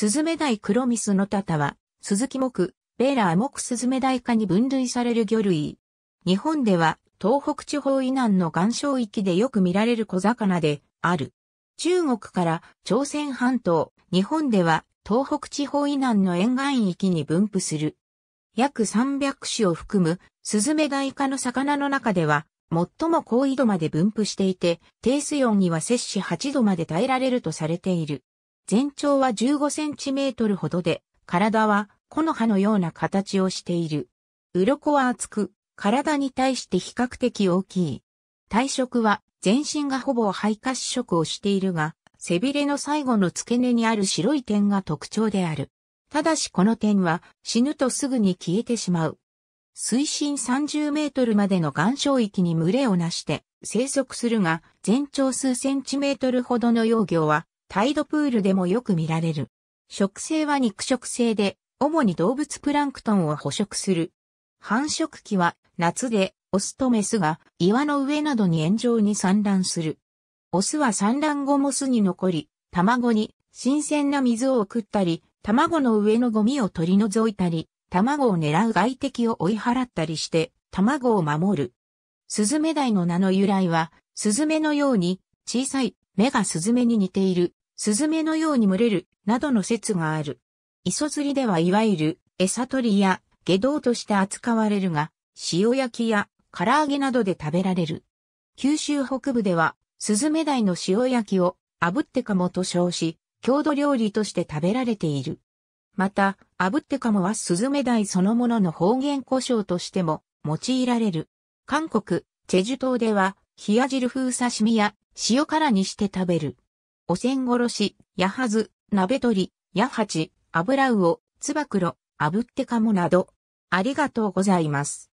スズメダイクロミスのタタは、スズキ目、ベーラー目スズメダイ科に分類される魚類。日本では、東北地方以南の岩礁域でよく見られる小魚で、ある。中国から朝鮮半島、日本では東北地方以南の沿岸域に分布する。約300種を含むスズメダイ科の魚の中では、最も高緯度まで分布していて、低水温には摂氏8度まで耐えられるとされている。全長は15センチメートルほどで、体は木の葉のような形をしている。鱗は厚く、体に対して比較的大きい。体色は全身がほぼ肺褐色をしているが、背びれの最後の付け根にある白い点が特徴である。ただしこの点は死ぬとすぐに消えてしまう。水深30メートルまでの岩礁域に群れをなして生息するが、全長数センチメートルほどの幼魚はタイドプールでもよく見られる。食性は肉食性で、主に動物プランクトンを捕食する。繁殖期は夏で、オスとメスが岩の上などに炎上に産卵する。オスは産卵後も巣に残り、卵に新鮮な水を送ったり、卵の上のゴミを取り除いたり、卵を狙う外敵を追い払ったりして、卵を守る。スズメダイの名の由来は、スズメのように小さい目がスズメに似ているスズメのように群れる、などの説がある。磯釣りではいわゆる、餌取りや、下道として扱われるが、塩焼きや、唐揚げなどで食べられる。九州北部では、スズメダイの塩焼きを、炙ってかもと称し、郷土料理として食べられている。また、炙ってかもはスズメダイそのものの方言故障としても用いられる。韓国、チェジュ島では、冷や汁風刺身や塩辛にして食べる。おせんごろし、やはず、鍋取り、やはち、油魚、つば九郎、炙ってかもなど、ありがとうございます。